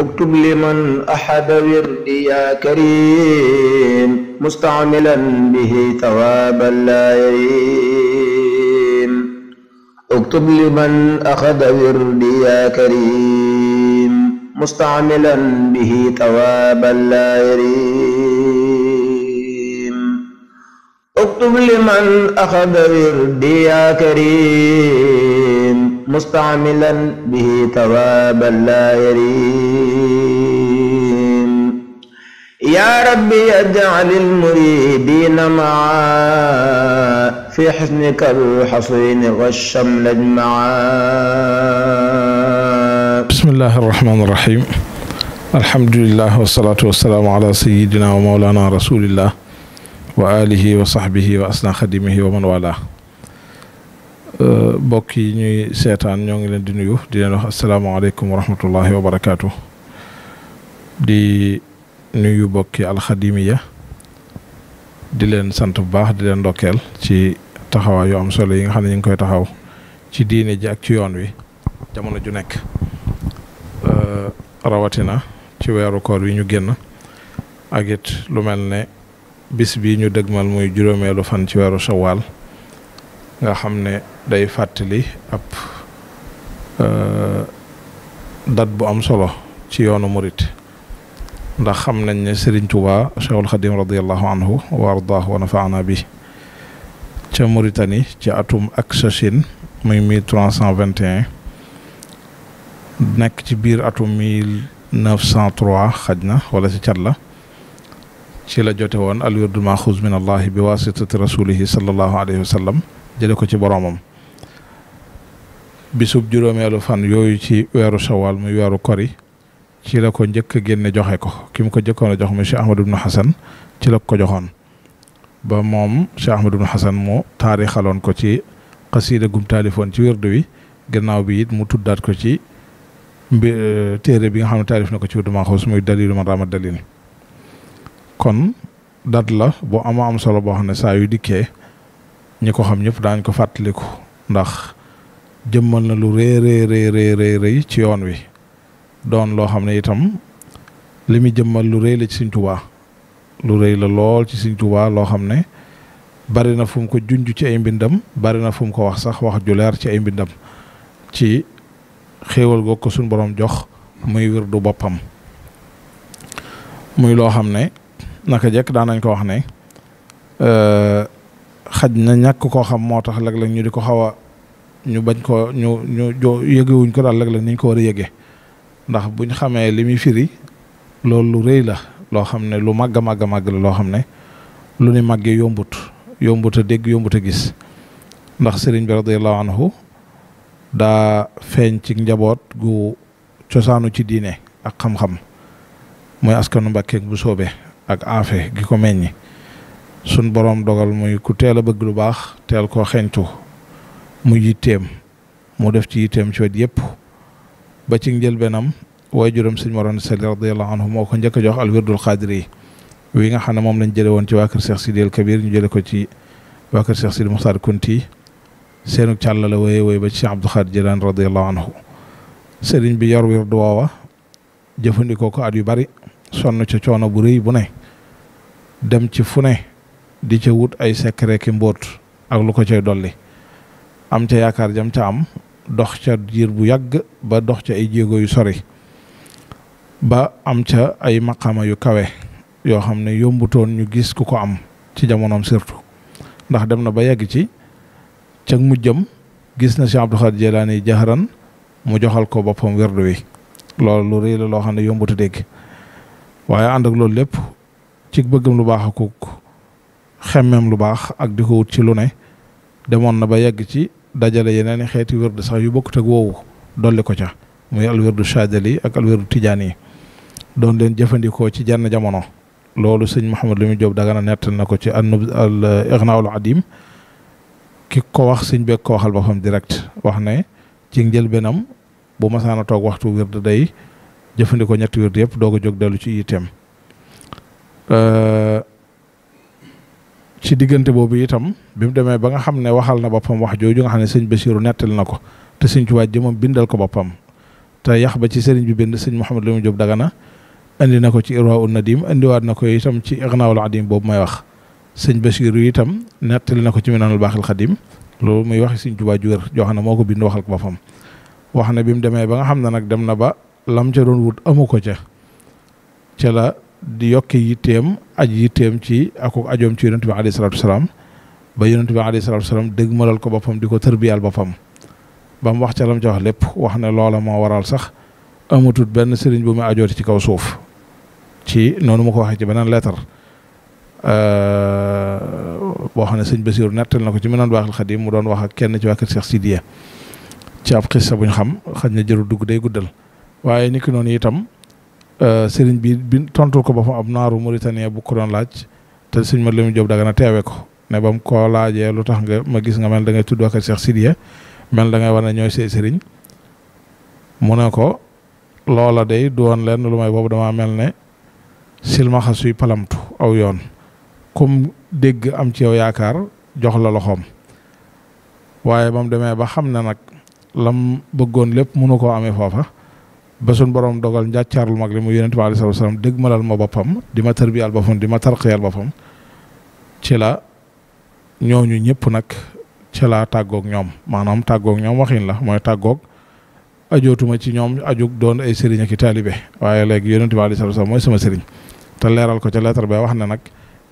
اكتب لمن أحب وردي يا كريم مستعملا به ثوابا لا يريم اكتب لمن أخذ وردي يا كريم مستعملا به ثوابا لا يريم اكتب لمن أخذ وردي يا كريم مستعملا به ثوابا لا يريم يا ربي اجعل المريدين معا في حسنك الحصين والشمل لجمعا بسم الله الرحمن الرحيم الحمد لله والصلاة والسلام على سيدنا ومولانا رسول الله وآله وصحبه وأسنى خدمه ومن والاه Euh, mbokk yi ñuy seetaan ñoo ngi leen di nuyu di leen wax asalaamaaleykum wa rahmatullahi wa barakaatu di nuyu bokki alxadimiya di leen sant bu baax di leen ndokkeel ci taxawaay yu am solo yi nga xam ne ñu ngi koy taxaw ci diine ji ci yoon wi jamono ju nekk euh, rawatina ci weeru koor wi ñu génn ak it lu mel ne bis bi ñu dëgmal muy juróomeelu fan ci weeru shawaal nga xam ne day fatali ab dat bu am solo ci yoonu murit ndax xam nañ ne serigne touba Cheikhul khadim radiyallahu anhu wa wa nafa'na bi ci mouritani ci atum ak Sachin muy mille trois ci bir atum 1903 xajna wala ci cat la ci la jote al wirdu khuz min allah bi wasitati rasulih sallallahu alayhi wasallam jële ko ci boromam bisub juróomeelu fan yooyu ci weeru sawaal muy weeru kori ci la ko njëkk a génne joxe ko ki mu ko njëkkoon a jox mu Cheikh Ahmadou ibnu ci la ko joxoon ba moom Cheikh Ahmadou ibnu Hasan mu taarixaloon ko ci xasiida gum taalifoon ci wérdu wi gannaaw bi it mu tuddaat ko ci mbi euh, téere bi nga xam ne taarif na ko ci wérdu Maxuus muy dalilu man rama dalil kon dat la boo ama am solo boo xam ne saa yu dikkee ñi ko xam ñëpp daañ ko fàttaliku ndax jëmmal na lu rëy rëy rëy ci yoon wi doon loo xam ne itam li muy jëmmal lu rëy la ci Sëriñ Tuubaa lu rëy la lool ci Sëriñ Tuubaa loo xam ne bari na fu ko junj ci ay mbindam bari na fu mu ko wax sax wax ju leer ci ay mbindam ci xéewal goog ko suñ boroom jox muy wir du boppam muy loo xam ne naka jekk daan nañ ko wax ne euh, xaj na ñàkk koo xam moo tax léeg-léeg ñu di ko xaw ñu bañ ko ñu ñu jo ko daal léeg-léeg ni ko war a yëge ndax buñ xamee li muy firi loolu lu rëy la loo xam ne lu màgg a màgg a màgg la loo xam ne lu ni màggee yombut yombut a dégg yombut a gis ndax sëriñ bi radiyallahu anhu daa feeñ ci njaboot gu cosaanu ci diine ak xam-xam muy askanu mbàkkeek bu soobee ak aafe gi ko meññi sun boroom dogal muy ku teel a bëgg lu baax teel koo xeeñtu mu yitteem mu def ci yitteem ci wet yëpp ba ci njëlbeenam waajuram sëñ Mor Anta Sali anhu moo ko njëkk al jox alwirdul xaadiri wi nga xam ne moom lañ jële woon ci waa kër Cheikh Sidi El Kabir ñu jële ko ci waa kër Cheikh Sidi Muxtaar Kunti seenu càlla la wooye wooye ba ci Cheikh Abdou Xaadir Jilaan anhu sëriñ bi yor wirdu woowa jëfandikoo ko at yu bari sonn ca coono bu rëy bu ne dem ci fu di ca wut ay secret ki mbóot ak lu ko cay dolli am ca yaakaar jam ca am dox ca diir bu yàgg ba dox ca ay jéego yu sori ba am ca ay maqama yu kawe yoo xam ne yombutoon ñu gis ku ko am ci jamonoom surtout ndax dem na ba yegg ci ca mujjam gis na Cheikh Abdou Khadre Jeylaani jaxaran mu joxal ko boppam werdu wi loolu lu loo xam ne yombutu dégg waaye ànd ak loolu lépp ci bëggam lu baax ak xemmeem lu baax ak di ko ci lu ne demoon na ba yegg ci dajale yeneen i xeeti wérdu sax yu bokkut ak woowu dolli ko ca muy alwérdu chadali ak alwérdu tijaan yi doon den jëfandikoo ci jenn jamono loolu sëñ Mouhamed Lamine Diop Dagana nett na ko ci annub al Ighnaaul Adim ki ko wax sëñ beeg ko waxal boppam direct wax ne ci njëlbeenam bu masaana toog waxtu wérdu day jëfandikoo ñetti wérdu yëpp doog a jóg dellu ci yitteem ci diggante boobu itam bi mu demee ba nga xam ne waxal na boppam wax jooju nga xam ne sëñ Basiiru nettali na ko te sëñ Tuubaa jëmam bindal ko boppam te yax ba ci sëriñ bi benn sëñ Mouhamed Lamine Diop Dagana indi na ko ci Irwa un Nadim indiwaat na ko itam ci Ignaawul Adim boobu may wax sëñ Basiiru itam nettali na ko ci Minaanul Baaxil Xadim loolu muy wax sëñ Tuubaa ju wér joo xam moo ko bind waxal ko boppam wax ne bi mu demee ba nga xam ne nag dem na ba lam ca doon wut amu ko ca ca la di yokki yitteem aj yitteem ci ak ajoom ci yonent bi alayhi salaatu wasalaam ba yonent bi alayhi salaatu wasalaam dëgg malal ko boppam di ko tërbiyaal boppam ba mu wax ca lam ca wax lépp wax ne loola moo waral sax amatut benn sëriñ bu mu ajooti ci kaw suuf ci noonu ma ko ci beneen leetar boo xam ne sëñ Basiiru nettal na ci meneen baaxal xadim mu doon wax ak kenn ci waa kër Cheikh Sidiya ci ab xissa bu xam xaj na jëru dugg day guddal waaye niki noonu itam Euh, sëriñ bi bi tontul ko ba fa ab naaru Mauritanie bu ko doon laaj te sëñ ma Lamin Jóob Dagana teewe ko ne ba mu koo laajee lu tax nga ma gis nga mel da ngay tudd ak Cheikh Sidiya mel da ngay war ne ñooy see sëriñ mu ne ko loola day du woon lenn lu may boobu damaa mel ne silmaxa suy palamtu aw yoon comme dégg am ci yow yaakaar jox la loxoom waaye ba mu demee ba xam ne nag lam bëggoon lépp mënu koo amee foofa ba suñ borom dogal njàccaar lu mag li mu yonent bi aleyhi salaatu wa salaam dégg malal ma boppam di ma tërbiyaal boppam di ma tarqiyal boppam ci la ñooñu ñëpp nag ci la tàggoog ñoom maanaam tàggook ñoom waxin la mooy tàggoog ajootuma ci ñoom ajug doon ay sëriñ ki i taalibe waaye léegi yonent bi aleyhi salaatu wa mooy sama sëriñ te leeral ko ca lettre ba wax ne nag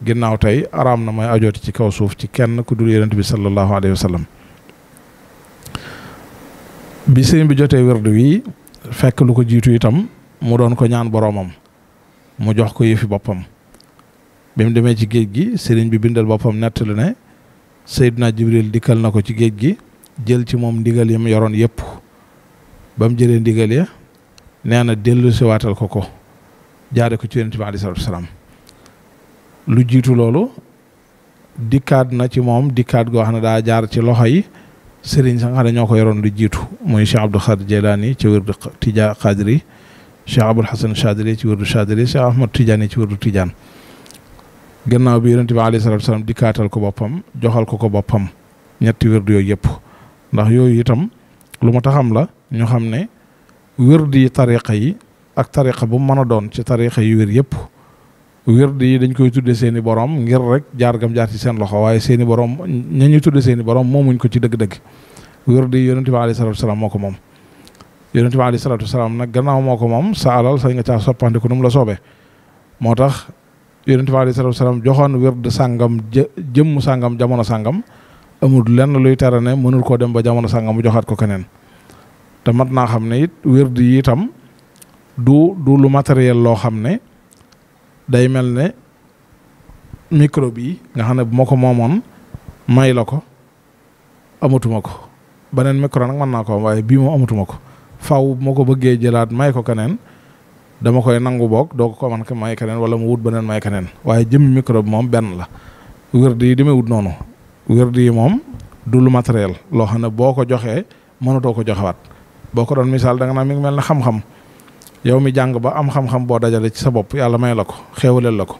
ginnaaw tey araam na mooy ajooti ci kaw suuf ci kenn ku dul yonent bi sallallahu alayhi wa sallam bi fekk lu ko jiitu itam mu doon ko ñaan boroomam mu jox ko yëfi boppam bi mu demee ci géej gi sëriñ bi bindal boppam nettali ne Seydina Jibril dikkal na ko ci géej gi jël ci moom ndigal yi mu yoroon yépp ba mu jëlee ndigal ya nee na dellu si waatal ko ko jaare ko ci yonent bi salaam lu jiitu loolu dikkaat na ci moom dikkaat goo xam ne daa jaar ci loxo yi sëriñ sax xam ñoo ko yoroon lu jiitu mooy Cheikh Abdou Khadir Jeylaani ci wërdu Tija Xaadiri Cheikh Abul Hasan Chadiri ci wërdu Chadiri Cheikh Ahmad Tijaani ci wërdu Tijaan gannaaw bi yonent bi alayhi salaatu wa salaam dikkaatal ko boppam joxal ko ko boppam ñetti wërdu yooyu yëpp ndax yooyu itam lu ma taxam la ñu xam ne wér di tariqa yi ak tariqa bu mën a doon ci tariqa yu wér yëpp. wird yi dañ koy tudde seeni i borom ngir rek jaar gam jaar ci seen loxo waaye seeni i borom ña ñuy tudde seeni i borom moomuñ ko ci dëgg-dëgg wird yi yonente bi alayhi salatu moo ko moom yonente bi alayhi salatu wasalaam nag gannaaw ko moom sa alal sañ nga caa soppandiku nu mu la soobe moo tax yonente bi alayhi salatu wasalaam joxoon wird sàngam jë jëmm sàngam jamono sàngam amul lenn luy tere ne mënul koo dem ba jamono sàngam mu joxaat ko keneen te mat naa xam ne it wird yi itam du du lu matériel loo xam ne day mel ne micro bi nga xam ne bu ma ko moomoon may la ko amatuma ko beneen micro nag man naa ko waaye bii moom amatuma ko faw bu ma ko bëggee jëlaat may ko keneen dama koy nangu boog doo ko man may keneen wala mu wut beneen may keneen waaye jëm micro bi moom benn la wér di yi demee wut noonu wér di yi moom du lu matériel loo xam ne boo ko joxee mënatoo ko joxewaat boo ko doon misaal da nga naan mel ne xam-xam yow mi jàng ba am xam-xam boo dajale ci sa bopp yàlla may la ko xéewaleel la ko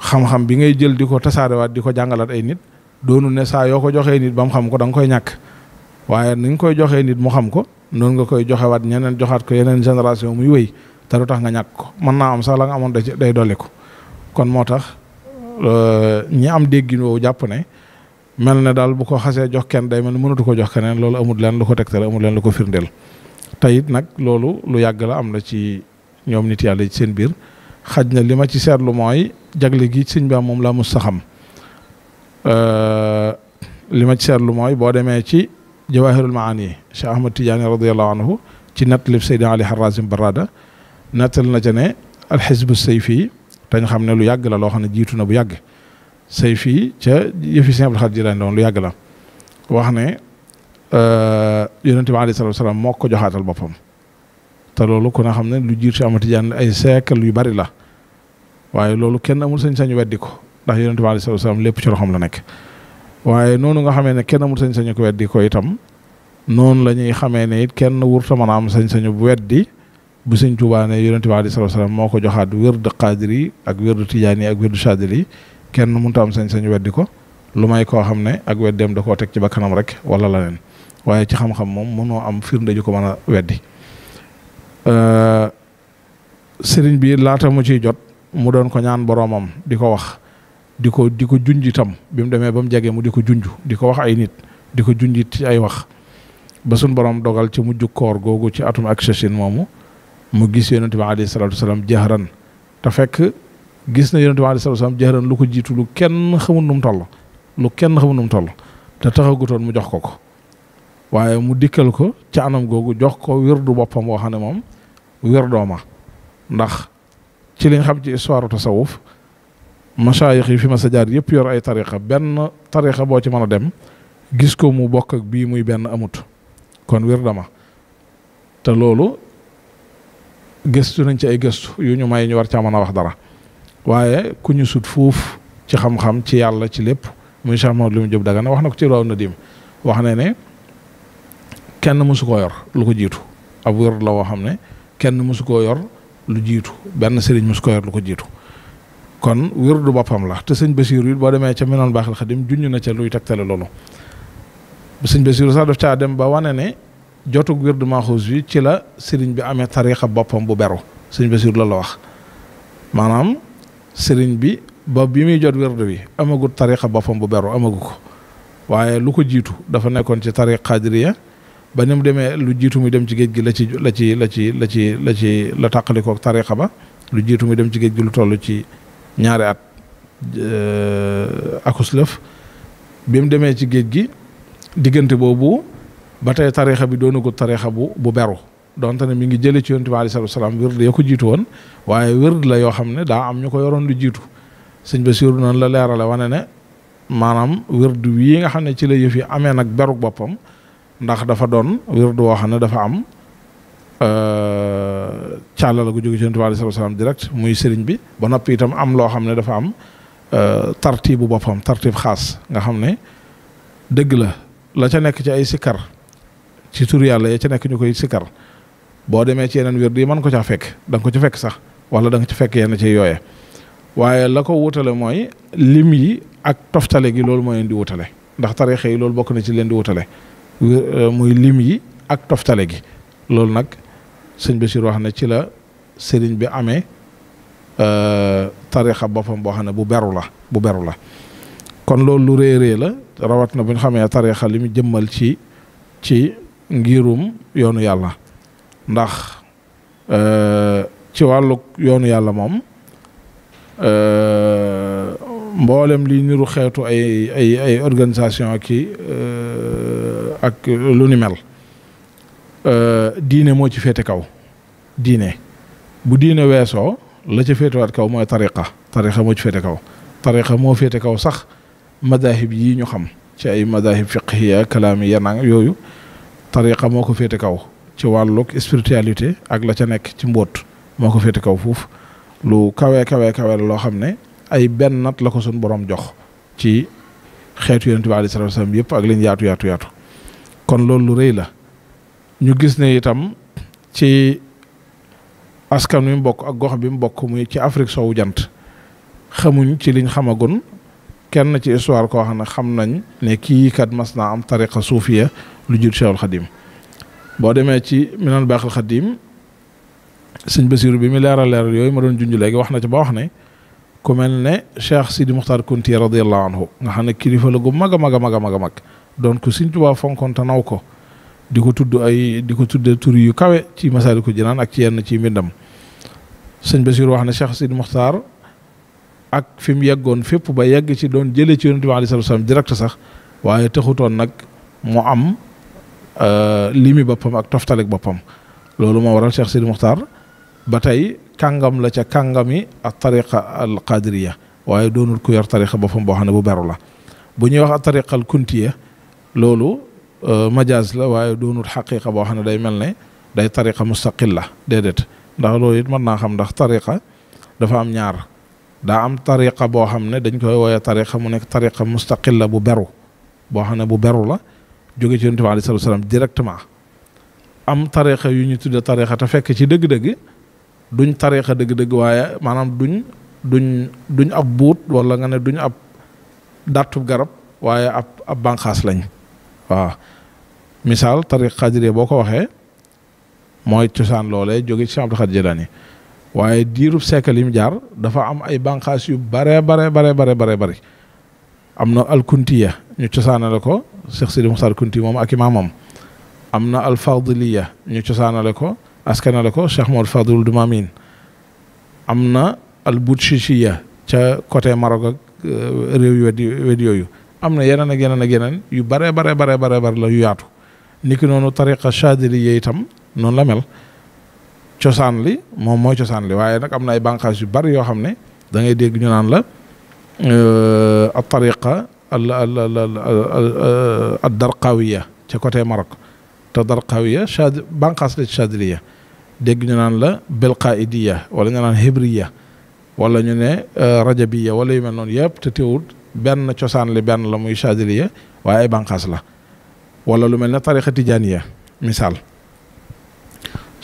xam-xam bi ngay jël di ko waat di ko jàngalaat ay nit doonu ne saa yoo ko joxee nit ba mu xam ko danga koy ñàkk waaye ni nga koy joxee nit mu xam ko noonu nga koy joxewaat ñeneen joxaat ko yeneen génération muy wéy te du tax nga ñàkk ko mën naa am sax la nga amoon day dolli ko kon moo tax euh, ñi am déggin woowu jàpp ne mel ne daal bu ko xasee jox kenn day mel ne mënatu jox keneen loolu amul leen lu ko tegtal amul leen lu ko firndeel tey it nag loolu lu yàgg la am na ci ñoom nit yàlla ci seen biir xaj na li ma ci seetlu mooy jagle gi sëñ bi am moom laa mos a xam li ma ci seetlu mooy boo demee ci jawahirul maani yi Cheikh Ahmad Tidiane radiallahu anhu ci nattalib Seydina Ali Harazim Barada nattal na ca ne alxisbu sayfi dañ xam ne lu yàgg la loo xam ne jiitu na bu yàgg sayfi ca yëfi Sëñ Abdul Xaadir Jilaani lu yàgg la wax ne Euh, yonente bi alayhi salaatu salaam moo ko joxaatal boppam te loolu ku na xam ne lu jiir si amati jaan ay siècle yu bari la waaye loolu kenn amul sañ-sañu weddi ko ndax yonente bi alayhi salaatu salaam lépp ci loxoom la nekk waaye noonu nga xamee ne kenn amul sañ-sañu ko weddi ko itam noonu la ñuy xamee ne it kenn wurta mën a am sañ-sañu bu weddi bu sëñ Tuubaa ne yonente bi alayhi salaatu moo ko joxaat wérdu qaadir yi ak wérdu tijaan yi ak wérdu chaadil yi kenn mënta am sañ-sañu weddi ko lu may koo xam ne ak weddeem da koo teg ci bakkanam rek wala leneen waaye ci xam-xam moom mënoo am firnde ju ko mën a weddi euh, sëriñ bii laata mu ciy jot mu doon ko ñaan boroomam di ko wax di ko di ko junj bi mu demee ba mu jege mu di ko junj di ko wax ay nit di ko junj ci ay wax ba suñ borom dogal ci mujj koor googu ci atum ak chachin moomu mu gis yonent bi alayhi salaatu wasalaam jahran te fekk gis na yonent bi alayhi salaatu wasalaam jahran lu ko jiitu lu kenn xamul nu mu toll lu kenn xamul nu mu toll te taxagutoon mu jox ko ko waaye mu dikkal ko ci anam googu jox ko wirdu boppam woo xam ne moom wirdoo ma ndax ci li nga xam ci histoire tasawuf masaayix yi fi ma sa jaar yëpp yor ay tariqa benn tariqa boo ci mën a dem gis ko mu bokk ak bii muy benn amut kon wirda ma te loolu gëstu nañ ci ay gëstu yu ñu may ñu war caa mën a wax dara waaye ku ñu sut fuuf ci xam-xam ci yàlla ci lépp muy Cheikh lu mu jëb daga wax na ko ci raw dim wax ne ne kenn musu ko yor lu ko jiitu ab wér la woo xam ne kenn musu ko yor lu jiitu benn sëriñ musu ko yor lu ko jiitu kon wér du boppam la te sëñ Basiiru it boo demee ca Minanul Baaxil Xadim junj na ca luy tegtale loolu sëñ Basiiru sax daf caa dem ba wane ne jotug wér du Maaxuus bi ci la sëriñ bi amee tariixa boppam bu beru sëñ Basiiru la la wax maanaam sëriñ bi ba bi muy jot wérdu bi amagut tariixa boppam bu beru amagu ko waaye lu ko jiitu dafa nekkoon ci tariixa Xaadiriya ba ni demee lu jiitu muy dem ci géej gi la ci la ci la ci la ci la ci la tàqalikook tarixa ba lu jiitu muy dem ci géej gi lu toll ci ñaari at euh, akus lëf bi mu demee ci géej gi diggante boobu ba tey tarixa bi doonagut tarixa bu bu beru donte ne mi ngi jële ci yonent bi aleyhi salaatu wa salaam wërd ya ko jiitu woon waaye wërd la yoo xam ne daa am ñu ko yoroon lu jiitu sëñ Basiiru noonu la leerale wane ne maanaam wërd wii nga xam ne ci la yëf amee nag beruk boppam ndax dafa doon wirdu woo xam ne dafa am euh, càllala gu jóge ci Yonent bi alayhi salaam direct muy sëriñ bi ba noppi itam am loo xam ne dafa am euh, tartiibu boppam tartiib xaas nga xam ne dëgg la la ca nekk ci ay sikkar ci tur yàlla ya ca nekk ñu koy sikkar boo demee ci yeneen wirdu yi mën ko caa fekk danga ko ci fekk sax wala da nga ci fekk yenn ci yooye waaye la ko wutale mooy lim yi ak toftale gi loolu mooy leen di wutale ndax tariixa yi loolu bokk na ci leen di wutale Euh, muy lim yi ak toftale gi loolu nag sëñ Bachir wax na ci la sëriñ bi amee euh, tarixa boppam boo xam ne bu beru la bu beru la kon loolu lu rëy rëy la rawat na bu ñu xamee tarixa li mu jëmmal ci ci ngirum yoonu yàlla ndax euh, ci wàlluk yoonu yàlla moom mboolem li niru xeetu ay ay ay organisation ki ak lu ni mel diine mo ci fété kaw diine bu diine wesso la ca féetewaat kaw tariqa tariqa ci kaw tariqa kaw sax madahib yi ñu xam ci ay madahib fiqhiya kalaamiya nang yoyu tariqa moko fété kaw ci wàllug spiritualité ak la ca nek ci mbot moko fété kaw fuf lu kawe kawe kawe lo xamné ay ben nat la ko suñ borom jox ci xeetu yonent bi alayhi wasallam yëpp ak liñ yaatu yaatu yaatu kon loolu lu rëy la ñu gis ne itam ci askan wi mu bokk ak gox bi mu bokk muy ci Afrique sowu jant xamuñ ci liñ xamagun kenn ci histoire koo xam ne xam nañ ne kii kat mas naa am tariqa suufiya lu jur Cheikhul Xadim boo demee ci minan Baaxil Xadim sëñ Basiru bi mi leeral leeral yooyu ma doon junj léegi wax na ci ba wax ne ku mel ne Cheikh Sidi Muxtaar Kunti radiyallahu anhu nga xam ne kilifa la gu mag a mag a mag a mag donc Sëriñ Tuubaa fonkoon ko di ko tudd ay di ko tuddee tur yu kawe ci Masaalikul jinan ak ci yenn ci mbindam sëñ Basiir wax Cheikh Sidi Muxtaar ak fim mu fep ba yegg ci don jele ci yunus sallallahu aleyhi wasallam direct sax waye taxuton nak mu am euh, limi bopam ak toftalik bopam lolou mo waral Cheikh Sidi Muxtaar batay kangam la ca kangami at tariqa al qadiriyah waye donul ku yar tariqa bopam bo xam bu beru la bu wax at tariqa al kuntiyah lolu euh, majaz la waye doonul xaqiqa boo xam ne day melne day tariqa mustaqil lah ndax lolu it man na xam ndax tariqa dafa am ñaar da am tariqa bo xamne dañ koy woyé tariqa mu nek tariqa mustaqil la bu beru bo xam bu beru la joge ci yonent sallallahu alayhi am tariqa yu ñu tudde tariqa ta fekk ci deug deug duñ tariqa deug deug waye manam duñ duñ duñ ab buut wala nga ne duñ ab dàttub garab waye ab ab bankhas lañu waaw misaal tariq xaadiriya boo ko waxee mooy cosaan loole jóge ci Cheikh Abdou Khadre Jilani waaye diirub siècle yi mu jaar dafa am ay banqaas yu bare bare bare bare bare bëri am na al alkuntiya ñu cosaanale ko Cheikh Sidi Muxtaar Kunti moom ak moom am na alfadiliya ñu cosaanale ko askanale ko Cheikh Mawal Fadilul Dumamin am na albutchichiya ca côté Maroc ak euh, réew yu yooyu am na yeneen ak yeneen ak yeneen yu bare bare bare bare bare la yu yaatu niki noonu tariqa chadili yi itam noonu la mel cosaan li moom mooy cosaan li waaye nag am na ay bànqaas yu bari yoo xam ne da ngay dégg ñu naan la euh, a tariqa al al al al euh, darqawiya ca côté Maroc chad bànqaas la ci chadiliya dégg ñu naan la belqaidiya wala ñu naan hébriya wala ñu ne euh, rajabiya wala yu mel noonu yëpp te teewul benn cosaan li benn la muy chadiliya waaye ay banqaas la wala lu mel ne tariqa tijaaniya misaal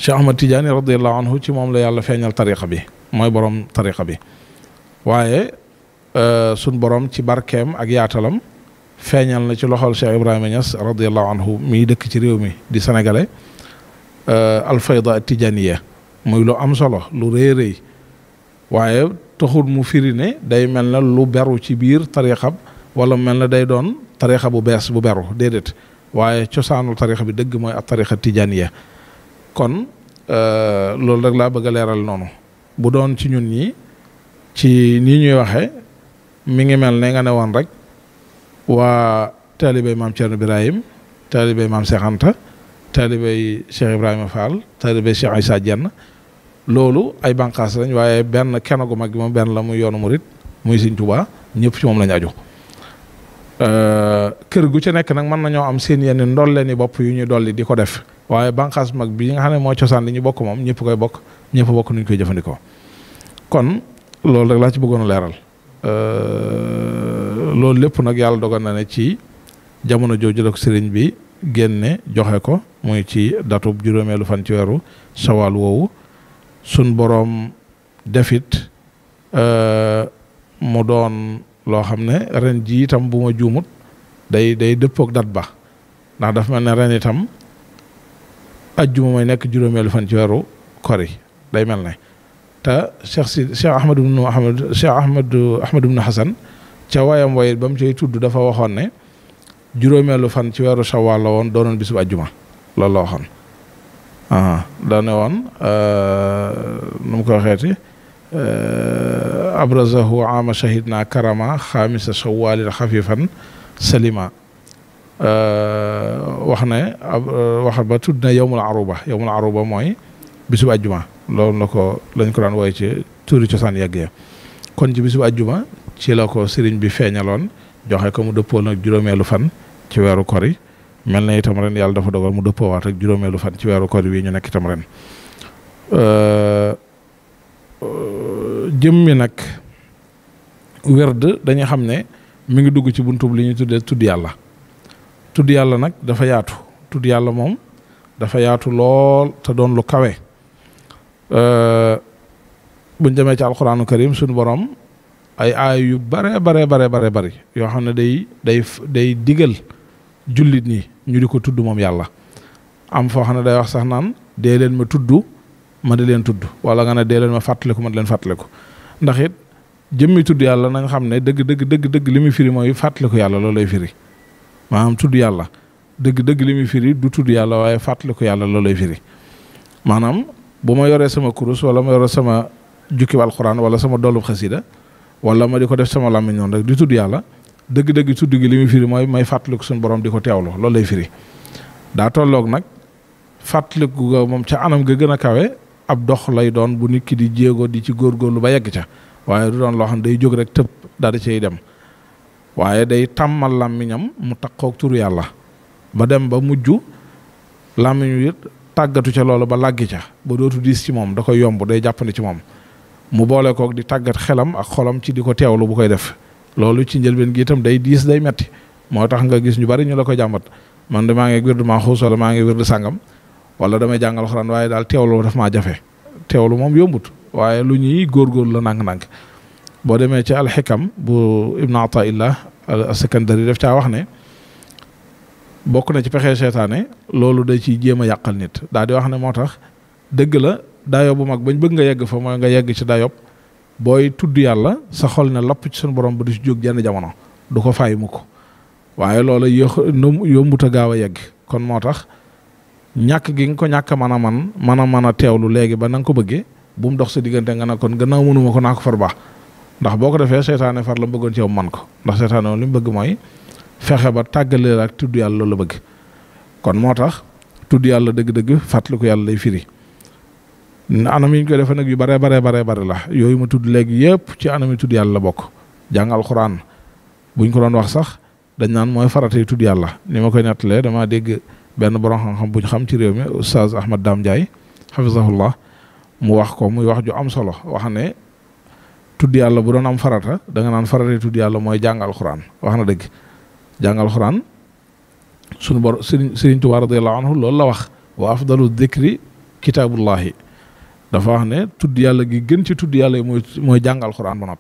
Cheikh Ahmad Tijaani radiallahu anhu ci moom la yàlla feeñal tariqa bi mooy borom tariqa bi waaye sun borom ci barkeem ak yaatalam feeñal na ci loxol Cheikh Ibrahima Niass radiallahu anhu miy dëkk ci réew mi di sénégalais alfayda tijaaniya muy lu am solo lu rëy waaye taxul mu firi ne day mel na lu beru ci biir tariixam wala mel na day doon tariixa bu bees bu beru dedet waye cosaanul tariixa bi deug moy ab tariixa tijaaniya kon euh, lolou rek la bëgg leral nonu bu doon ci ñun ñi ci ni ñuy waxe mi ngi mel ne nga newon rek wa talibe maam cheikh ibrahim talibe maam Cheikh Anta talibe Cheikh ibrahim Fall talibe Cheikh isa jenn loolu ay bànqaas lañ waaye benn kenn gu mag gi moom benn la muy yoonu murit muy Sëñ Tuubaa ñëpp ci moom la ñu aju euh, kër gu ci nekk nag mën nañoo am seen yenn ndolleen i bopp yu ñu dolli di ko def waaye bànqaas mag bi nga xam ne mooy cosaan li ñu bokk moom ñëpp koy bokk ñëpp bokk nuñ koy jëfandikoo kon loolu rek laa ci bëggoon leeral euh, loolu lépp nag yàlla dogal na ne ci jamono jooju la ko sëriñ bi génne joxe ko muy ci datub juróomeelu fan ci weeru sawaal woowu sun boroom defit euh, mu doon loo xam ne ren ji itam bu ma juumut day day dëppook dat ba ndax dafa mel ne ren itam ajjuma may nekk juróomeelu fan ci weeru kori day mel ne te cheikh si cheikh ahmad ibnu ahmad cheikh ca wayam wayit ba mu cay tudd dafa waxoon ne juróomeelu fan ci weeru shawwal la woon doonoon bisub ajjuma loolu la waxoon daa num woon euh, nu mu ko waxeeti euh, abrazahu ama shahidna karama xaamisa shawalin xafifan salima euh, wax ne wax ba tudd na yowmul aruba yowmul aruba mooy bisub ajjuma loolu la ko lañ ko daan wooye ci tuuri cosaan yàgg kon ci bisub ajjuma ci la ko sëriñ bi feeñaloon joxe ko mu dëppoon ak juróomeelu fan ci weeru kori mel na itam ren yalla dafa dogal mu wat ak juromelu fan ci weeru koor wi ñu nek itam ren mi nak werd dañu xamne mi ngi dugg ci buntu li ñu tudde tudd yalla tudd yalla nak dafa yaatu tudd yalla mom dafa yaatu lol ta doon lu euh buñu démé ci alcorane karim suñu borom ay ayu yu bare bare bare bare bare yo xamne day day day digal julit ñu di ko tudd moom yàlla am foo xam ne day wax sax naan dee leen ma tudd ma di leen tudd wala nga ne dee leen ma fàttaliku ma di leen fàttaliku ndax it jëmmi tudd yàlla na nga xam ne dëgg dëgg dëgg dëgg li muy firi mooy fàttaliku yàlla loolu lay firi maanaam tudd yàlla dëgg dëgg li muy firi du tudd yàlla waaye fàttaliku yàlla loolu lay firi maanaam bu ma yoree sama kurus wala ma yoree sama jukkiwal alxuraan wala sama dolub xasida wala ma di ko def sama làmmiñ noonu rek di tudd yàlla dëgg-dëgg tudd gi li muy firi mooy may fàttaliku suñu borom di ko teewlu loolu lay firi daa tolloog nag fàttaliku ga moom ca anam ga gën a kawe ab dox lay doon bu nit di jéego di ci góorgóorlu ba yegg ca waaye du doon loo xam day jóg rek tëb daa di cay dem waaye day tàmmal làmmiñam mu takkoog turu yàlla ba dem ba mujj làmmiñ wi tàggatu ca loolu ba làggi ca ba dootu diis ci moom da koy yomb day jàppandi ci moom mu boole koog di tàggat xelam ak xolam ci di ko teewlu bu koy def loolu ci njëlbeen giitam day diis day metti moo tax nga gis ñu bari ñu la ko jàmbat man de maa ngi wirdu maa xuus wala maa ngi wirdu sàngam wala damay jàngal xuraan waaye daal teewlu daf maa jafe teewlu moom yombut waaye lu ñuy góorgóorlu la nànk-nànk boo demee ci alxikam bu ibnu ataillah as-Sakandari daf caa wax ne bokk na ci pexe seetaane loolu day ci jéem a yàqal nit daal di wax ne moo tax dëgg la dayo bu mag bañ bëgg nga yegg fa mooy nga yegg ci dayob booy tudd yàlla sa xol ne lapp ci suñu borom ba di si jóg jenn jamono du ko fay mu ko waaye loola yombut a gaaw a yegg kon moo tax ñàkk gi nga ko ñàkk man a man man a man a teewlu léegi ba na nga ko bëggee bu mu dox sa diggante nga ne kon gannaaw mënuma ko naa ko far baax ndax boo ko defee seytaane far la mu bëggoon ci yow man ko ndax seytaane woon li mu bëgg mooy fexe ba tàggalee ak tudd yàlla loolu la bëgg kon moo tax tudd yàlla dëgg-dëgg fàttaliku yàlla lay firi anam yiñ ko defee nak yu bare bare bare bare la yoy mu tud léegi yépp ci anam yi tud yalla bok jang alquran buñ ko don wax sax dañ nan moy farata yi tud yalla nima koy nettalee dama dégg ben borom xam-xam buñ xam ci réew mi oustaz Ahmad dam jay hafizahullah mu wax ko muy wax ju am solo wax ne tudd yàlla bu don am farata da nga naan faratay tudd yàlla mooy jàng alxuraan wax na dëgg jang alquran sun bor Serigne Serigne Touba radhiyallahu anhu lol la wax wa afdalu dhikri dafa wax ne tudd yàlla gi gën ci tudd yàlla yi mooy mooy jàngal xuraan ba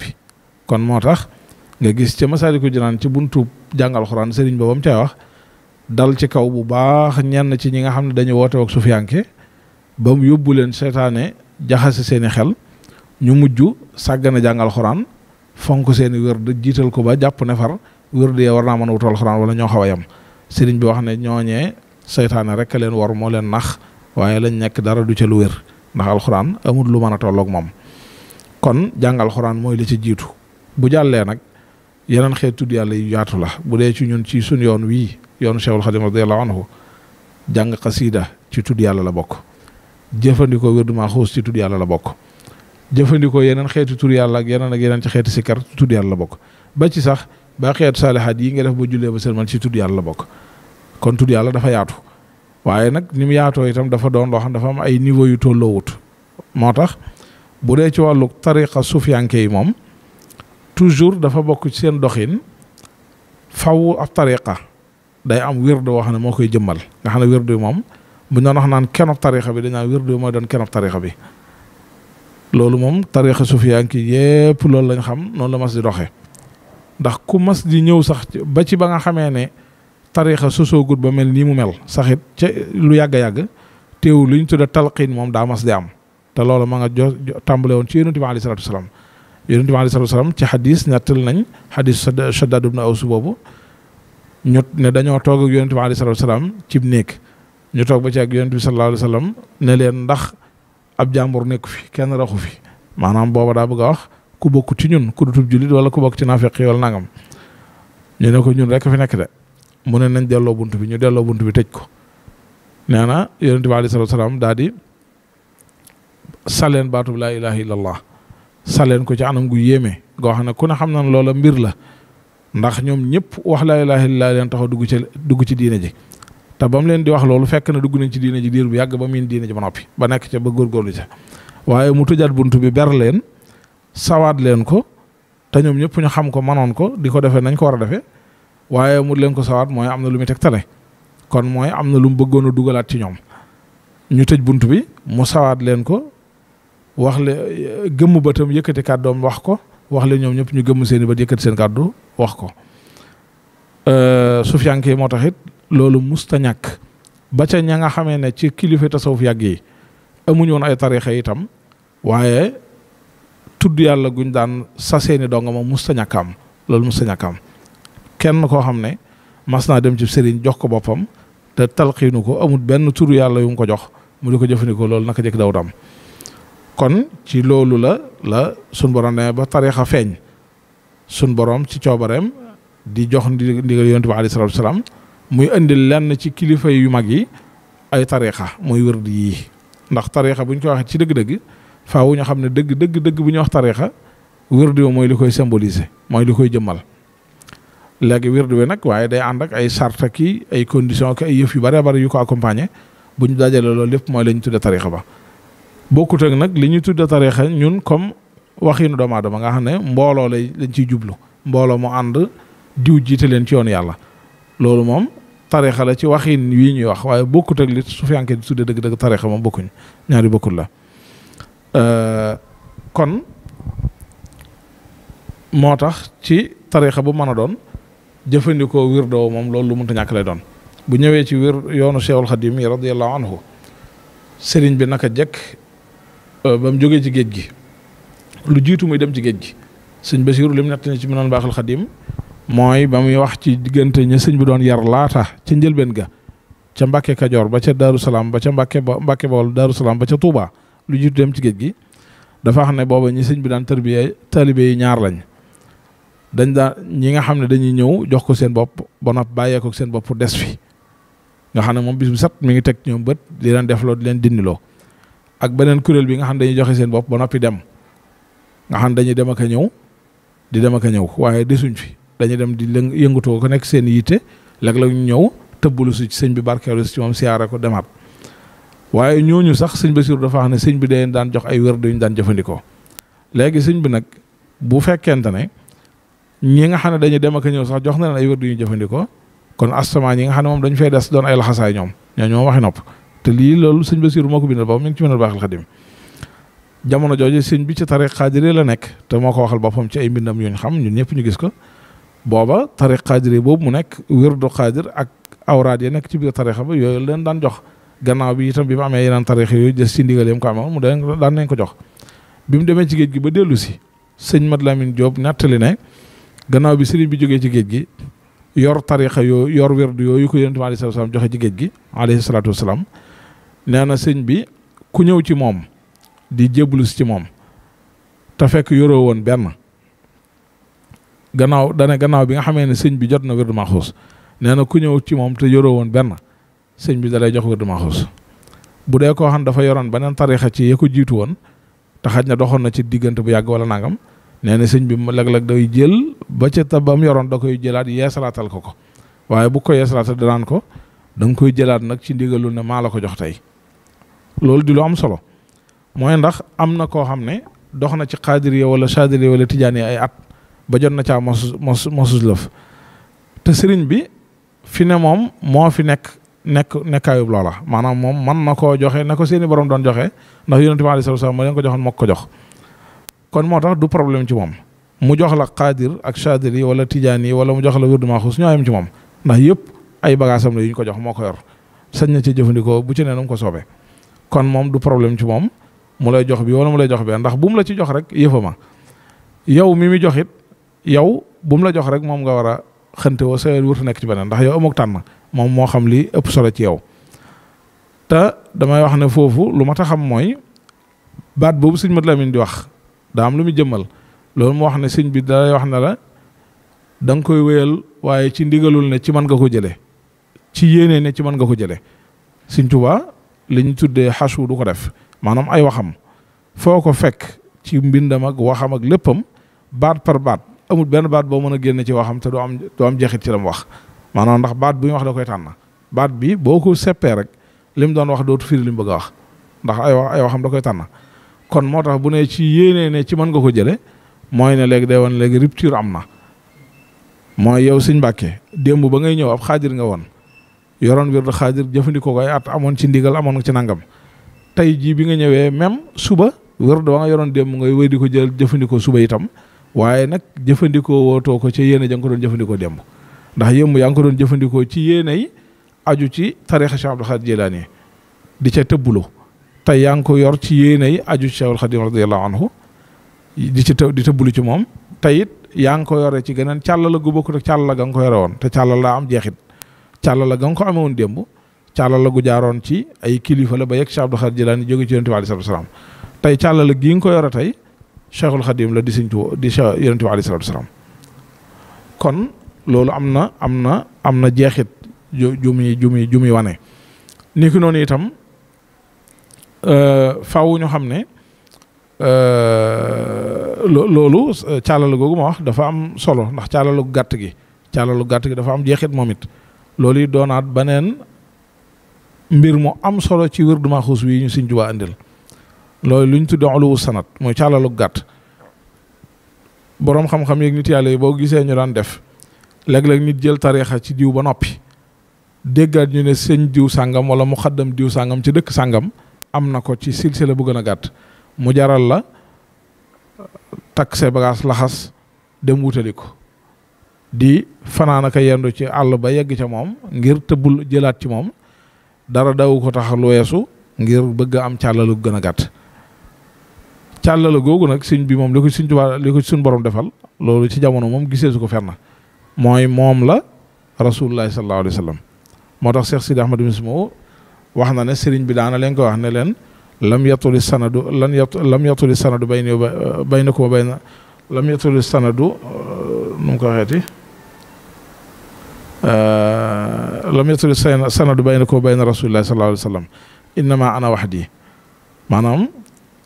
kon moo tax nga gis ca Masaalikul Jinaan ci buntu jàngal xuraan sëriñ ba ba mu cay wax dal ci kaw bu baax ñenn ci ñi nga xam ne dañu woote ak sufiyanke ba mu yóbbu leen seetaane jaxase seeni xel ñu mujj sàggane jàngal xuraan fonk seeni wërd jiital ko ba jàpp ne far wërd yee ya war naa mën a wutal xuraan wala ñoo xaw a bi wax ne ñooñee seytaane rek leen war moo leen nax waaye lañ nekk dara du ca lu wér ndax alxuraan amul lu mën a tolloog moom kon jàng alxuraan mooy li ci jiitu bu jàllee nag yeneen xeet tudd yàlla yu yaatu la bu dee ci ñun ci suñ yoon wii yoonu Cheikhul Khadim radiyallahu anhu jàng xasiida ci tudd yàlla la bokk jëfandikoo wérdu maa xuus ci tudd yàlla la bokk jëfandikoo yeneen xeeti tur yàlla ak yeneen ak yeneen ci xeeti sikkar tudd yàlla la bokk ba ci sax ba xeetu saalihaat yi nga def ba jullee ba seen man ci tudd yàlla la bokk kon tudd yàlla dafa yaatu waaye nag ni mu yaatoo itam dafa doon loo xam dafa am ay niveau yu tolloowut moo tax bu dee ci wàllu tariqa suufiyanke yi moom toujours dafa bokk ci seen doxin faw ab tariqa day am wird woo xam ne moo koy jëmmal nga ne wird bi moom bu ñu doon naan kenn ab bi dañ wird bi doon kenn ab bi loolu moom tariqa suufiyanke yépp loolu lañ xam noonu la mas di doxee ndax ku mas di ñëw sax ba ci ba nga xamee ne tariixa sosoogut ba mel nii mu mel saxit ca lu yàgg a yàgg teewul li ñu tudda talqiin moom daa mas di am te loolu ma nga jo tàmbale woon ci yonente bi alayhi salaatu wasalaam yonente bi alayhi salaatu wasalaam ci xadis nettal nañ xadis Shaddaad ibn Aws boobu ñu ne dañoo toog ak yonente bi alayhi salaatu wasalaam cib néeg ñu toog ba ci ak yonente bi sallallahu alayhi ne leen ndax ab jàmbur nekku fi kenn raxu fi maanaam booba daa bëgg a wax ku bokk ci ñun ku dutub jullit wala ku bokk ci naafeq yi wala nangam ñu ne ko ñun rek fi nekk de mu ne nañ delloo bunt bi ñu delloo bunt bi tëj ko nee na yonente bi alayhi salaatu salaam daal di saleen baatub laa ilaha illallah saleen ko ci anam gu yéeme goo xam ne ku ne xam na loola mbir la ndax ñoom ñëpp wax laa ilaha illallah leen tax dugg ci dugg ci diine ji te ba leen di wax loolu fekk na dugg nañ ci diine ji diir bu yàgg ba miin diine ji ba noppi ba nekk ca ba góorgóorlu ca waaye mu tëjaat bunt bi ber leen sawaat leen ko te ñoom ñëpp ñu xam ko manoon ko di ko defee nañ ko war a defee waaye mu leen ko sawaat mooy am na lu muy tegtale kon mooy am na lu mu bëggoon a dugalaat ci ñoom ñu tëj bunt bi mu sawaat leen ko wax le gëmm bëtam yëkkati kàddoom wax ko wax le ñoom ñëpp ñu gëmm seeni ba bët seen kàddu wax ko euh, sufiyanke yi moo tax it loolu musta ñàkk ba ca ña nga xamee ne ci kilifa tasawuf yàgg yi amuñu woon ay tariixa itam waaye tudd yàlla guñ daan sa seeni donga ma musta ñàkk am loolu musta ñàkk am kenn koo xam ne mas naa dem ci sëriñ jox ko boppam te talxiinu ko amul benn turu yàlla yu mu ko jox mu di ko jëfandikoo loolu naka jëkk daw dam kon ci loolu la la sun borom demee ba tariixa feeñ sun borom ci coobareem di jox ndigal yonent bi alayhi salaatu salaam muy indil lenn ci kilifa yu mag yi ay tariixa muy wërd yii ndax tariixa bu ñu ko waxee ci dëgg-dëgg faaw ñu xam ne dëgg dëgg dëgg bu ñuy wax tariixa wërd mooy li koy symboliser mooy li koy jëmmal léegi wirdu wi nag waaye day ànd ak ay sarta ki ay condition ki ay yëf yu bëree bëri yu ko accompagner bu ñu dajale loolu lépp mooy la ñu tudde ba bokkut ak nag li ñu tudde tarixa ñun comme waxiinu doomu aadama nga xam ne mbooloo lay lañ ciy jublu mbooloo mu ànd diw jiite leen ci yoon yàlla loolu moom tarixa la ci waxiin yi ñuy wax waaye bokkut ak li su fiyanke di tudde dëgg-dëgg tarixa moom bokkuñ ñaari bokkul la kon moo tax ci tarixa bu mën a doon jëfandikoo wirdo moom loolu lu mënta ñàkk lay doon bu ñëwee ci wir yoonu Cheikhul Khadim yi radiyallahu anhu sëriñ bi naka jekk euh, ba mu jógee ci géej gi lu jiitu muy dem ci géej gi sëñ Basiiru lim nett mu ci mënoon baaxal Xadim mooy ba muy wax ci diggante ña sëñ bi doon yar laata ca njëlbeen ga ca Mbàkke Kajoor ba ca Daaru Salaam ba ca Mbàkke ba Mbàkke Bawol Daaru ba ca Touba lu jiitu dem ci géej gi dafa xam ne booba ñi sëñ bi daan tërbiye taalibe yi ñaar lañ dañ daa ñi nga xam ne dañuy ñëw jox ko seen bopp ba noppi bàyyeekoo seen bopp des fi nga xam ne moom bis bu sat mu ngi teg ñoom bët di leen loo di leen dindiloo ak beneen kuréel bi nga xam ne dañuy joxe seen bopp ba noppi dem nga xam dañuy dem ak a ñëw di dem ak ñëw waaye desuñ fi dañuy dem di yëngatoo ko nekk seen yitte léeg-léeg ñu ñëw tëbbalu si sëñ bi barkeelu si moom siyaare ko demaat waaye ñooñu sax sëñ Basiru dafa wax ne sëñ bi dañ daan jox ay wér duñ daan jëfandikoo léegi sëñ bi nag bu fekkente ne ñi nga xam ne dañu dem ak ñëw sax jox na leen ay wér du ñu jëfandikoo kon asamaan ñi nga xam ne moom dañ fay des doon ay laxasaay ñoom ñooñu moom waxi nopp te lii loolu sëñ Basiru moo ko bindal jamono jooju sëñ bi ci tariq xaadiri la nekk te moo ko waxal boppam ci ay mbindam yuñ xam ñun ñëpp ñu gis ko booba tariq xaadiri boobu mu nekk wérdu xaadir ak awraad ya nekk ci biir tariqa ba yooyu leen daan jox gannaaw bi itam bi mu amee yeneen tariq yooyu des ci ndigal yam ko amoon mu daan nañ ko jox bi mu demee ci géej gi ba dellu si sëñ Mat Lamine Diop nattali ne gannaaw bi sëriñ bi jógee ci géej gi yor tarixa yoo yor werdu yooyu ko yonent bi alayhi salaatu joxe ci géej gi alayhi salaatu wasalaam nee na sëñ bi ku ñëw ci moom di jébalus ci moom te fekk yoroo woon benn gannaaw dane gannaaw bi nga xamee ne sëñ bi jot na werdu maxuus nee na ku ñëw ci moom te yoroo woon benn sëñ bi dalay jox werdu maxuus bu dee koo xam dafa yoroon beneen tarixa ci ya jiitu woon te xaj na doxoon na ci diggante bu yàgg wala nangam nee na sëñ bi mu lag-lag day jël ba ca tabam yoroon da koy jëlaat yeesalaatal ko ko waaye bu ko yeesalaatal danaan ko danga koy jëlaat nag ci ndigalul ne maa la ko jox tey loolu di lu am solo mooy ndax am na koo xam ne dox na ci xaadiriya wala saadiriya wala tijaan yi ay at ba jot na caa mos mos mosus lëf te sëriñ bi fi ne moom moo fi nekk nekk nekkaayub loola maanaam moom man na koo joxe na ko seeni borom doon joxe ndax yonent bi sallallahu alayhi wasallam ko joxoon moo ko jox kon moo tax du problème ci moom mu jox la xaadir ak chaadir yi wala tijaan yi wala mu jox la wërdu maaxus ñoo yem ci moom ndax yëpp ay bagaasam la yu ñu ko jox moo ko yor sañ na ci jëfandikoo bu ci nee na ko soobee kon moom du problème ci moom mu lay jox bi wala mu lay jox bi ndax bu mu la ci jox rek yëfama yow mi mi jox yow bu la jox rek moom nga war a xënte woo sa wurtu nekk ci beneen ndax yow amook tànn moom moo xam li ëpp solo ci yow te damay wax ne foofu lu ma ta xam mooy baat boobu sëñ Mat Lamin di wax daa am lu mu jëmmal loolu mu wax ne sëñ bi dalay wax ne la da koy wéyal waaye ci ndigalul ne ci man nga ko jëlee ci yéenee ne ci man nga ko jëlee sëñ Tuubaa li ñu tuddee xasu du ko def maanaam ay waxam foo ko fekk ci mbindam ak waxam ak léppam baat par baat amul benn baat boo mën a génn ci waxam te doo am doo am jeexit ci la mu wax maanaam ndax baat bu ñu wax da koy tànn baat bi boo ko seppee rek li mu doon wax dootu firi li mu bëgg a wax ndax ay wax ay waxam da koy tànn kon moo tax bu ne ci yéenee ne ci man nga ko jële mooy ne léegi day woon léegi rupture am na mooy yow Sëñ Mbàkke démb ba ngay ñëw ab xaajir nga woon yoroon wirdu xaajir jëfandikoo ko ay at amoon ci ndigal amoon ci nangam tey jii bi nga ñëwee même suba wirdu wa nga yoroon démb ngay wéy di ko jël jëfandikoo suba itam waaye nag jëfandikoo wootoo ko ci yéene ja ko doon jëfandikoo demb ndax yëmb yaa ngi ko doon jëfandikoo ci yéene yi aju ci tariixa Cheikh Abdou Khadre di ca tëbbuloo te yaa ko yor ci yéenay aju Cheikhul Khadim radiyallahu anhu di ci di ci moom te it yaa ngi ko yore ci geneen càllala gu bokkut ak càllala ga ko yore woon te càllala daa am jeexit càllala ga nga ko amee woon démb càllala gu jaaroon ci ay kilifa la ba yegg Cheikh Abdou Khadir Jilani jóge ci yonent bi alayhi salaam tey càllala gi nga ko yore tey Cheikhul Khadim la di sëñ Tuubaa di yonent bi alayhi salaam kon loolu am na am na am na jeexit ju ju muy ju muy ju muy wane ni itam. Euh, faw ñu xam ne euh, loolu euh, caalala googu ma wax dafa am solo ndax caalalu gàtt gi caalalu gàtt gi dafa am jeexit moom it loolu yi doonaat beneen mbir mu am solo ci wér du maaxuus wi ñu Sëñ Tuubaa indil loolu lu ñu tuddee uluwu sanat mooy caalalu gàtt boroom xam-xam yeeg nit yàlla yi boo gisee ñu daan def léeg-léeg nit jël tariixa ci diw ba noppi déggaat ñu ne sëñ diw sàngam wala mu xaddam diw sàngam ci dëkk sàngam am na ko ci silsila bu gën a gàtt mu jaral la takk say bagaas laxas dem wutali ko di fanaan ak yendu ci àll ba yegg ca moom ngir tëbbul jëlaat ci moom dara daw ko tax lu weesu ngir bëgg am càllalu gën a gàtt càllala googu nag sin bi moom li ko sëñ Tuubaa li ko suñ borom defal loolu ci jamono moom gisee su ko fenn mooy moom la rasulullah sallallahu alayhi wa sallam moo tax Cheikh Sidi Ahmad wax na ne sëriñ bi daana leen ko wax ne leen lam yatuli sanadu lan yat lam yatuli sanadu bay na bay na ko bay na lam yatuli sanadu nu mu ko waxeeti lam yatuli sanadu bay na ko bay na rasulillahi sallallahu alayhi wa sallam innama ana wax wahdi maanaam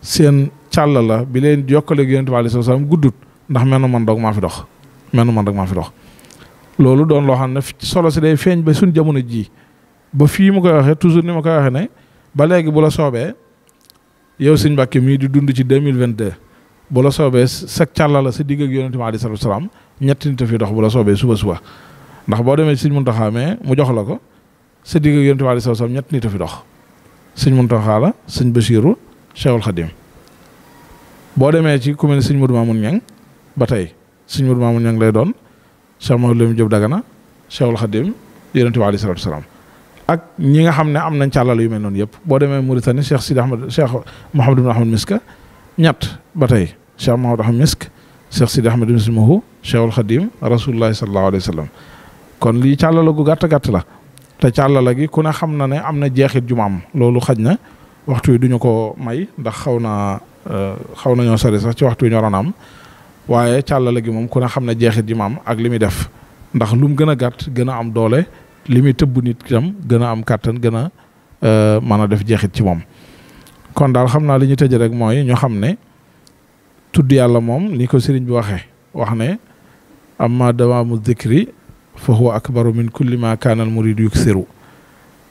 seen càll la bi leen jokkaleeg yonent bi alayhi salaam guddut ndax menn man dog maa fi dox menn man dog maa fi dox loolu doon loo xam ne solo si day feeñ ba suñ jamono jii ba fii mu koy waxee toujours ni ma koy waxee ne ba léegi bu la soobee yow sëñ Mbàkke mii di dund ci deux mille vingt deux bu la soobee sa càlla la sa digg ak yonent bi aleyhi salaatu wa salaam ñetti nit a fi dox bu la soobee suba suba ndax boo demee sëñ Muntaxa mais mu jox la ko sa digg ak yonent bi aleyhi salaatu wa salaam fi dox sëñ Muntaxa la sëñ Basiiru Cheikhul Xadim boo demee ci commune sëñ Mudu Maamun Ñang ba tey sëñ Mudu Maamun Ñang lay doon Cheikh Mahamadou Lamine Diop Dagana Cheikhul Xadim yonent bi aleyhi salaatu wa salaam ak ñi nga xam ne am nañ càllal yu mel noonu yëpp boo demee Mauritanie Cheikh Sidi Ahmed Cheikh Mouhamadou ibn Ahmed Misk ñett ba tey Cheikh Mouhamadou Ahmed Misk Cheikh Sidi Ahmed Mismahu Cheikhul Khadim Rasulullahi sallallahu alayhi la sallam kon lii càllala gu gàtt gàtt la te càllala gi ku ne xam na ne am na jeexit ju mu am loolu xaj na waxtu wi duñu ko may ndax xaw naa euh, xaw nañoo sori sax ci waxtu yu ñu waroon am waaye càllala gi moom ku ne xam ne jeexit ju mu am ak li muy def ndax lu mu gën a gàtt gën a am doole. li muy tëbb nit itam gën a am kàttan gën a euh, mën a def jeexit ci moom kon daal xam naa li ñu tëjee rek mooy ñu xam ne tudd yàlla moom ni ko sëriñ bi waxee wax ne am amma dawaamu dikri fa huwa akbaru min kulli kaanal kaana al murid yuksiru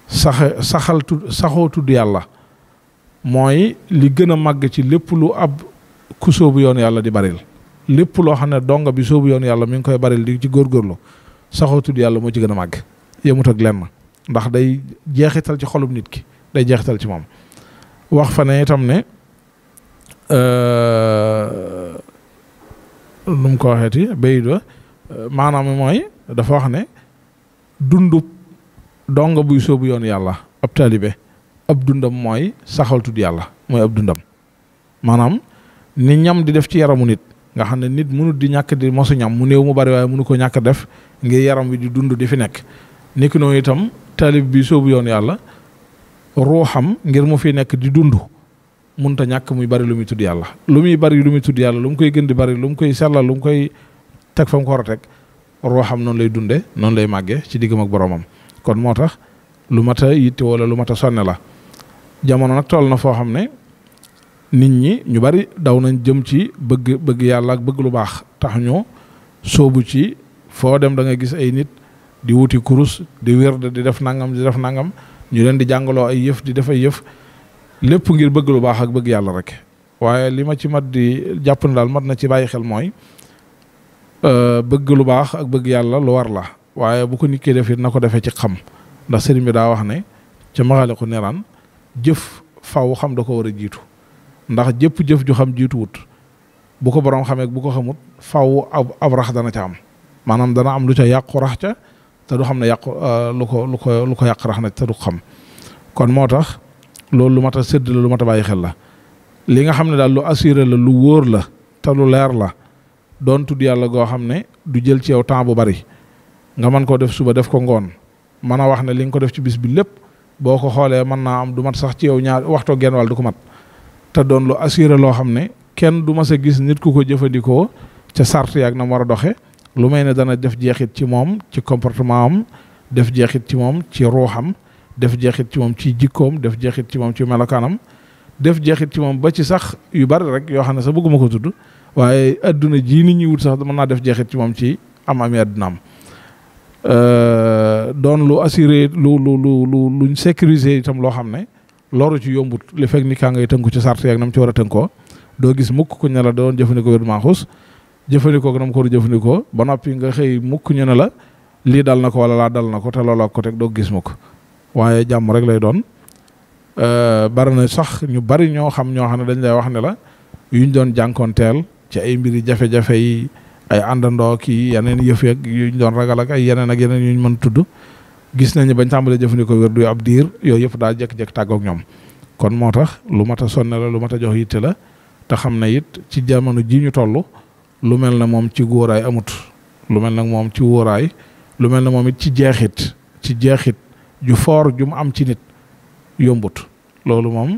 sax saxal tudd saxoo tudd yàlla mooy li gën a màgg ci lépp lu ab ku sóobu yoon yàlla di baril lépp loo xam ne donga bi sóobu yoon yàlla mi ngi koy baril di ci góorgóorlu saxoo tudd yàlla moo ci gën a màgg yemut ak lenn ndax day jeexital ci xolum nit ki day jeexital ci moom wax fa ne itam ne euh, nu mu ko waxeeti béy ba maanaam mooy dafa wax ne dundub dong buy sóobu yoonu yàlla ab talibe ab dundam mooy saxal tud yàlla mooy ab dundam maanaam ni ñam di def ci yaramu nit nga xam ne nit mënut di ñàkk di mosu ñam mu néew mu bari waaye mënu ko ñàkk def ngir yaram wi di dund di fi nekk niki noonu itam talib bi soobu yoon yàlla ruuxam ngir mu fi nekk di dund munta ñàkk muy bari lu muy tudd yàlla lu muy bari lu muy tudd yàlla lu mu koy gën di bari lu mu koy sellal lu mu koy teg fa ko war a teg ruuxam lay dunde noonu lay màgge ci diggam ak boromam kon moo tax lu mat a yitte wala lu mat a sonne la jamono nag toll na foo xam ne nit ñi ñu bari daw nañ jëm ci bëgg bëgg yàlla ak bëgg lu baax tax ñu soobu ci foo dem da nga gis ay nit di wuti kurus di wérd di def nangam di def nangam ñu leen di jàngaloo ay yëf di def ay yëf lépp ngir bëgg lu baax ak bëgg yàlla rek waaye li ma ci mat di jàpp ne daal mat na ci bàyyi xel mooy euh, bëgg lu baax ak bëgg yàlla lu war la waaye bu ko nit ki na ko defee ci xam ndax sëriñ bi daa wax ne ca Maghâlikoun Nirân jëf faw xam da ko war a jiitu ndax jëpp jëf ju xam jiitu wut bu ko borom xamee bu ko xamut faw ab ab rax dana ca am maanaam dana am lu ca yàqu rax ca te du xam ne yàqu euh, lu ko lu ko lu ko yàq rax na te du xam kon moo tax loolu lu mat a sëdd la lu mat a bàyyi xel la li nga xam ne daal lu assuré la lu wóor la te lu leer la doon tudd yàlla goo xam ne du jël ci yow temps bu bari nga man koo def suba def ko ngoon mën a wax ne li nga ko def ci bis bi lépp boo ko xoolee mën naa am du mat sax ci yow ñaar waxto genn wàll du ko mat te doon lu assuré loo xam ne kenn du ma sa gis nit ku ko jëfandikoo ca sart yaag na mu war lu may ne dana def jeexit ci moom ci comportement am def jeexit ci moom ci ruuxam def jeexit ci moom ci jikkoom def jeexit ci moom ci melokaanam def jeexit ci moom ba ci sax yu bari rek yoo xam ne sax bëgguma ko tudd waaye adduna jii nit ñi sax mën naa def jeexit ci moom ci am ami addunaam euh, doon lu assuré lu lu lu lu luñ sécurisé itam loo xam ne loru ci yombut li fekk ni kaa ngay tënku ci sart yeeg nam ci war a tënkoo doo gis mukk ku ne la doon jëfandikoo wér maaxus jëfandikoo ko nam ko war a jëfandikoo ba noppi nga xëy mukk ñu ne la lii dal na ko wala laa dal na ko te loolaa ko teg doo gis ma ko waaye jàmm rek lay doon euh, bari na sax ñu bari ñoo xam ñoo xam ne dañ lay wax ne la yuñ doon jànkoonteel ci ay mbiri jafe-jafe yi ay àndandoo ki yeneen yëf yeeg yuñ doon ragal ak ay yeneen ak yeneen yuñ mën tudd gis nañu bañ tàmbalee jëfandikoo wér du ab diir yooyu yëpp daal jek jékki tàggoog kon moo tax lu mata a sonne la lu mata jox yitte la te xam ne it ci jamono ji ñu tollu lu mel na moom ci góoraay amut lu mel nag moom ci wóoraay lu mel na moom it ci jeexit ci jeexit ju foor ju mu am ci nit yombut loolu moom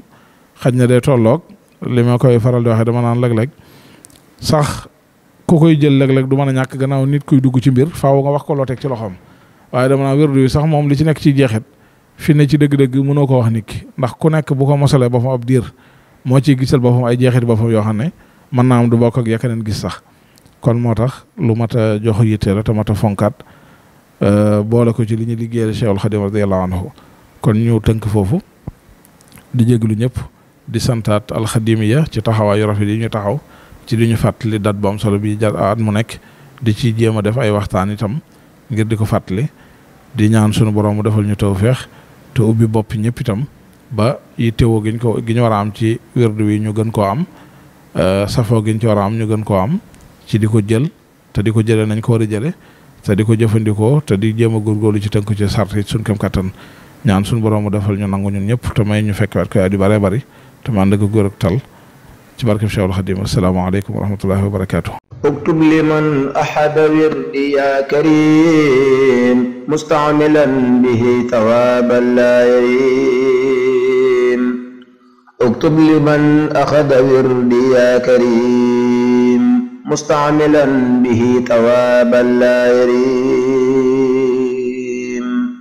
xaj na day tolloog li ma koy faral di waxe dama naan léeg-léeg sax ku koy jël léeg-léeg du mën a ñàkk ganaaw nit kuy dugg ci mbir faaw nga wax ko loo teg ci loxoom waaye dama naan wérdu yi sax moom li ci nekk ci jeexit fi ne ci dëgg-dëgg mënoo ko wax nit ki ndax ku nekk bu ko mosalee boppam ab diir moo ciy gisal boppam ay jeexit boppam yoo xam ne mën naa am du bokk ak yakaneen gis sax kon motax lu mata jox yitte la te fonkat euh fonkaat ko ci liñu liggéey Cheikhul Khadim radhiyallahu anhu kon ñu tënk fofu di jéglu ñëpp di al khadimiyya ci taxawaayu rafet yi ñu taxaw ci liñu fatali dat bo am solo bi jar at mu nek di ci jema def ay waxtaan itam ngir di fatali di ñaan suñu borom mu defal ñu tawfeex te ubbi bop ñëpp itam ba yittewoo giñ ko giñ wara am ci wërdu wi ñu gën ko am euh, safo giñ ci wara am ñu gën ko am ci diko jël te diko ko nañ ko wara jëlé jëlee te di ko te di gor a góorgóorlu ci tanku ci sarti sun kam katan ñaan sun borom mu defal ñu nangu ñun ñëpp te may ñu fekk waat ko yaa bare bare te ma ànd ak ak tal ci barkeb Cheikhul Khadim alaykum wa rahmatullahi wa barakatuh اكتب لمن أحد وردي يا كريم مستعملا به ثوابا لا يريم اكتب لمن أخذ وردي يا كريم مستعملا به ثوابا لا يريم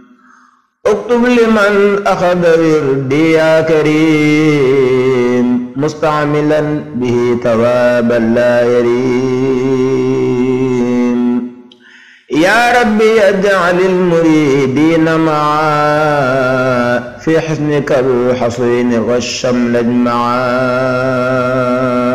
اكتب لمن أخذ وردي يا كريم مستعملا به ثوابا لا يريم يا ربي اجعل المريدين معا في حسنك الحصين والشمل اجمعا